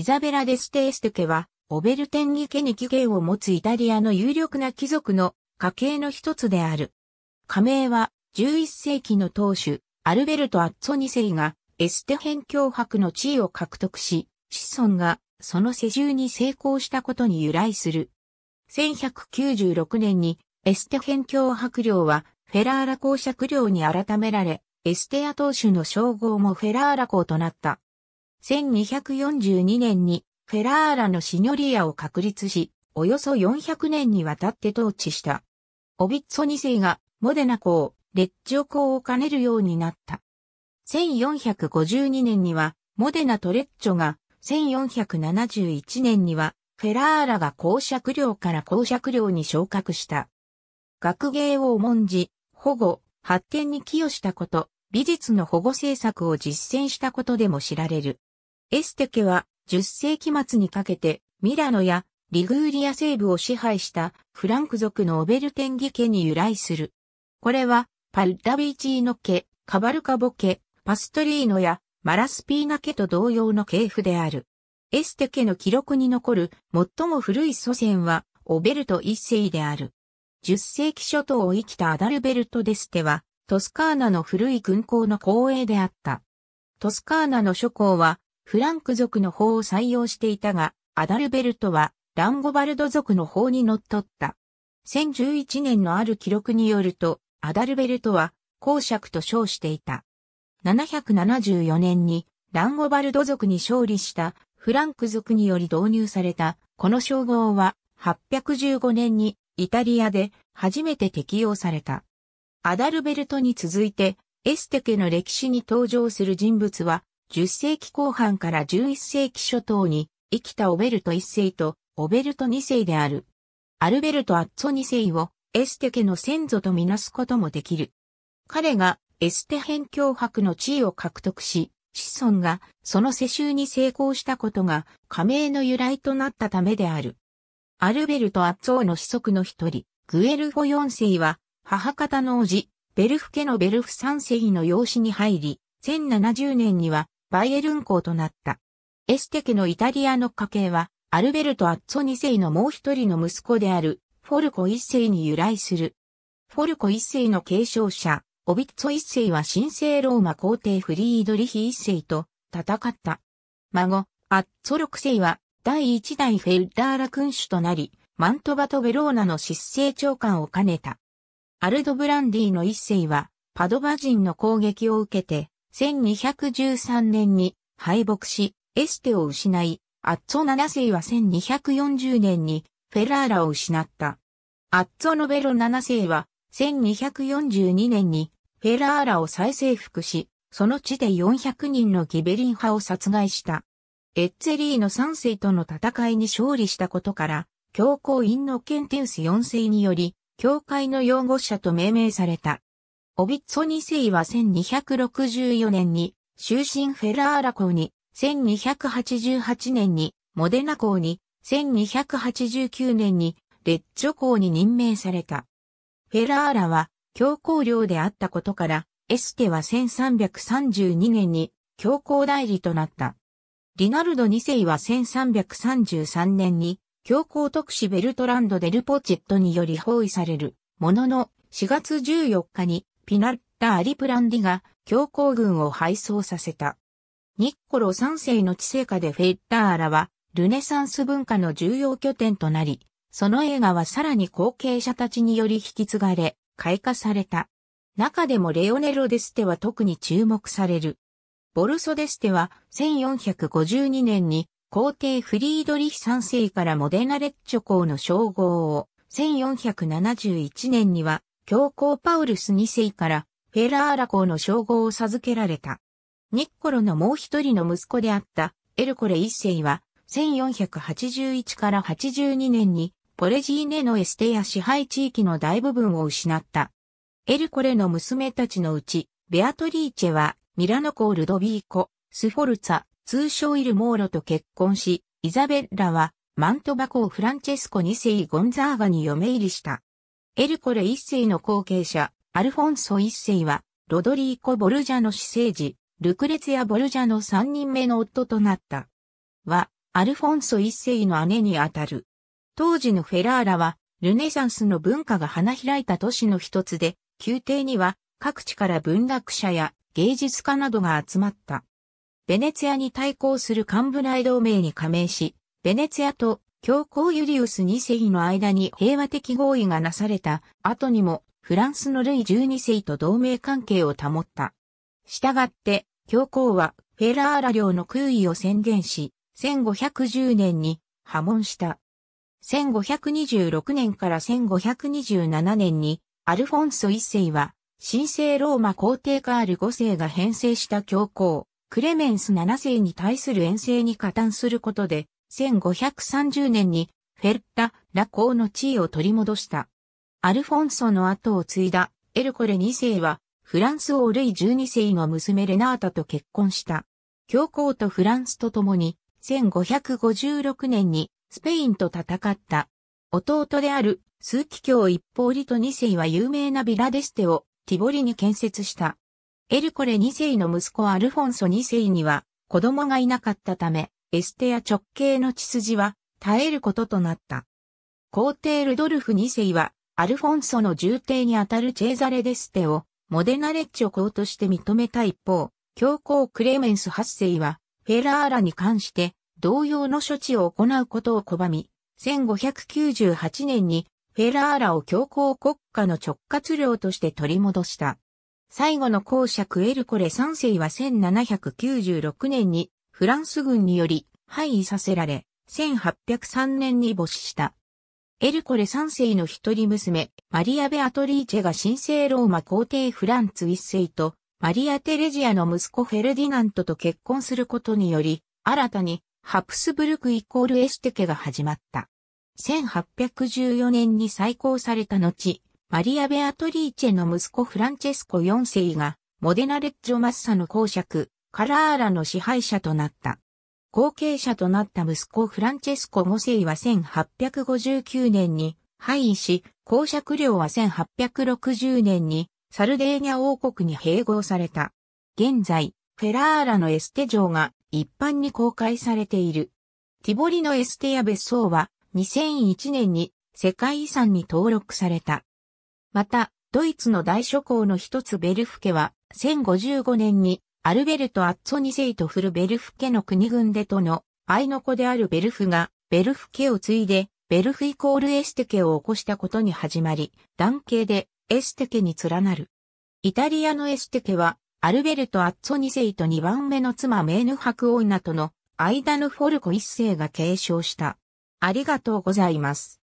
イザベラ・デステエステ家は、オベルテンギ家に起源を持つイタリアの有力な貴族の家系の一つである。加盟は、11世紀の当主、アルベルト・アッツォニ世が、エステ辺境博の地位を獲得し、子孫が、その世襲に成功したことに由来する。1196年に、エステ辺境博領は、フェラーラ公爵領に改められ、エステア当主の称号もフェラーラ公となった。1242年にフェラーラのシニョリアを確立し、およそ400年にわたって統治した。オビッツォ2世がモデナ公、レッジオ公を兼ねるようになった。1452年にはモデナとレッチョが、1471年にはフェラーラが公爵領から公爵領に昇格した。学芸を重んじ、保護、発展に寄与したこと、美術の保護政策を実践したことでも知られる。エステ家は10世紀末にかけてミラノやリグーリア西部を支配したフランク族のオベルテンギ家に由来する。これはパルダビチーノ家、カバルカボ家、パストリーノやマラスピーナ家と同様の系譜である。エステ家の記録に残る最も古い祖先はオベルト一世である。10世紀初頭を生きたアダルベルト・デステはトスカーナの古い軍港の後衛であった。トスカーナの諸侯はフランク族の法を採用していたが、アダルベルトはランゴバルド族の法に則っった。1011年のある記録によると、アダルベルトは公爵と称していた。774年にランゴバルド族に勝利したフランク族により導入されたこの称号は815年にイタリアで初めて適用された。アダルベルトに続いてエステ家の歴史に登場する人物は10世紀後半から11世紀初頭に生きたオベルト1世とオベルト2世である。アルベルト・アッツォ2世をエステ家の先祖とみなすこともできる。彼がエステ辺境博の地位を獲得し、子孫がその世襲に成功したことが加盟の由来となったためである。アルベルト・アッツォの子息の一人、グエルフォ4世は母方の叔父、ベルフ家のベルフ3世の養子に入り、1070年にはバイエルン校となった。エステ家のイタリアの家系は、アルベルト・アッツォ2世のもう一人の息子である、フォルコ1世に由来する。フォルコ1世の継承者、オビッツォ1世は神聖ローマ皇帝フリードリヒ1世と戦った。孫、アッツォ6世は、第1代フェルダーラ君主となり、マントバとベローナの執政長官を兼ねた。アルド・ブランディの1世は、パドバ人の攻撃を受けて、1213年に敗北し、エステを失い、アッツォ7世は1240年にフェラーラを失った。アッツォノベロ7世は1242年にフェラーラを再征服し、その地で400人のギベリン派を殺害した。エッツェリーの3世との戦いに勝利したことから、教皇インノケンテウス4世により、教会の擁護者と命名された。オビッツォ2世は1264年に終身フェラーラ校に、1288年にモデナ校に、1289年にレッジョ校に任命された。フェラーラは教皇領であったことから、エステは1332年に教皇代理となった。リナルド2世は1333年に教皇特使ベルトランド・デルポチェットにより包囲されるものの4月14日にピナッタ・アリプランディが強行軍を敗走させた。ニッコロ三世の治世下でフェッターラはルネサンス文化の重要拠点となり、その映画はさらに後継者たちにより引き継がれ、開花された。中でもレオネロ・デステは特に注目される。ボルソ・デステは1452年に皇帝フリードリヒ3世からモデナレッチョ公の称号を、1471年には教皇パウルス2世からフェラーラ公の称号を授けられた。ニッコロのもう一人の息子であったエルコレ1世は1481から82年にポレジーネのエステや支配地域の大部分を失った。エルコレの娘たちのうち、ベアトリーチェはミラノールドビーコ、スフォルツァ、通称イルモーロと結婚し、イザベッラはマントバをフランチェスコ2世ゴンザーガに嫁入りした。エルコレ一世の後継者、アルフォンソ一世は、ロドリーコ・ボルジャの私生児、ルクレツヤ・ボルジャの三人目の夫となった。は、アルフォンソ一世の姉にあたる。当時のフェラーラは、ルネサンスの文化が花開いた都市の一つで、宮廷には各地から文学者や芸術家などが集まった。ベネツヤに対抗するカンブライ同盟に加盟し、ベネツヤと教皇ユリウス2世の間に平和的合意がなされた後にもフランスのルイ12世と同盟関係を保った。したがって、教皇はフェラーラ領の空位を宣言し、1510年に破門した。1526年から1527年にアルフォンソ1世は神聖ローマ皇帝カール5世が編成した教皇、クレメンス7世に対する遠征に加担することで、1530年にフェルッタ・ラ公の地位を取り戻した。アルフォンソの後を継いだエルコレ2世はフランス王ルイ12世の娘レナータと結婚した。教皇とフランスと共に1556年にスペインと戦った。弟である数奇教一方リト2世は有名なビラデステをティボリに建設した。エルコレ2世の息子アルフォンソ2世には子供がいなかったため、エステア直系の血筋は絶えることとなった。皇帝ルドルフ2世は、アルフォンソの重帝にあたるチェーザレ・デステを、モデナレッジョ公として認めた一方、教皇クレメンス8世は、フェラーラに関して、同様の処置を行うことを拒み、1598年にフェラーラを教皇国家の直轄領として取り戻した。最後の公爵エルコレ3世は1796年にフランス軍により廃位させられ、1803年に没した。エルコレ3世の一人娘、マリア・ベアトリーチェが神聖ローマ皇帝フランツ一世と、マリア・テレジアの息子フェルディナントと結婚することにより、新たにハプスブルクイコールエステ家が始まった。1814年に再興された後、マリア・ベアトリーチェの息子フランチェスコ4世が、モデナレッジョ・マッサの公爵、カラーラの支配者となった。後継者となった息子フランチェスコ5世は1859年に廃位し、公爵領は1860年にサルデーニャ王国に併合された。現在、フェラーラのエステ城が一般に公開されている。ティボリのエステや別荘は2001年に世界遺産に登録された。また、ドイツの大諸公の一つベルフ家は1055年にアルベルト・アッツォニセイとフルベルフ家の国軍でとの、愛の子であるベルフが、ベルフ家を継いで、ベルフイコールエステ家を起こしたことに始まり、男系でエステ家に連なる。イタリアのエステ家は、アルベルト・アッツォニセイと2番目の妻メーヌ・ハクオーナとの間のフォルコ一世が継承した。ありがとうございます。